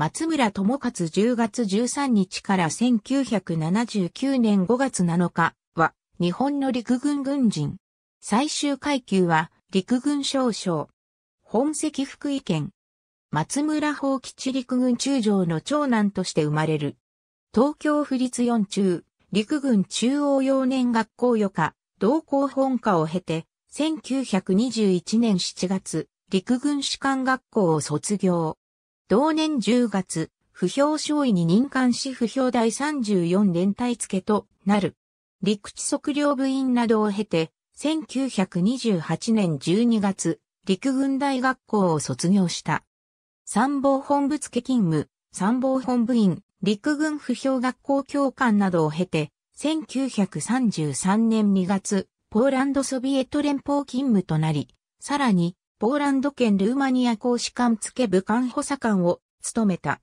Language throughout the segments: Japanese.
松村智勝10月13日から1979年5月7日は日本の陸軍軍人。最終階級は陸軍少将。本籍福井県。松村法吉陸軍中将の長男として生まれる。東京府立四中、陸軍中央幼年学校予科、同校本科を経て、1921年7月、陸軍士官学校を卒業。同年10月、不評少尉に任官し不評第34連隊付となる。陸地測量部員などを経て、1928年12月、陸軍大学校を卒業した。参謀本部付勤務、参謀本部員、陸軍不評学校教官などを経て、1933年2月、ポーランドソビエト連邦勤務となり、さらに、ポーランド県ルーマニア公使館付部官補佐官を務めた。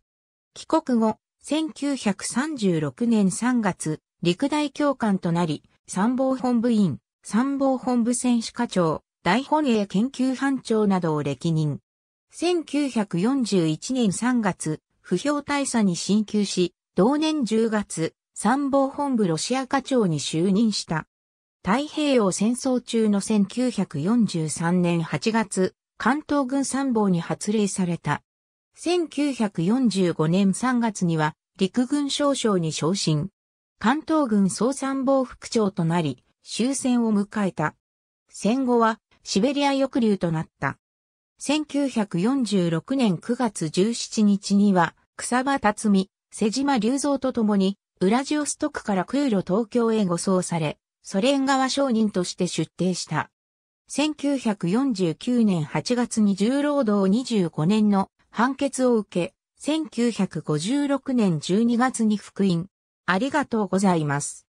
帰国後、1936年3月、陸大教官となり、参謀本部員、参謀本部選手課長、大本営研究班長などを歴任。1941年3月、不評大佐に進級し、同年10月、参謀本部ロシア課長に就任した。太平洋戦争中の1943年8月、関東軍参謀に発令された。1945年3月には陸軍少将に昇進。関東軍総参謀副長となり、終戦を迎えた。戦後はシベリア抑留となった。1946年9月17日には、草場辰巳、瀬島隆三と共に、ウラジオストクから空路東京へ護送され、ソ連側商人として出廷した。1949年8月に重労働25年の判決を受け、1956年12月に復員。ありがとうございます。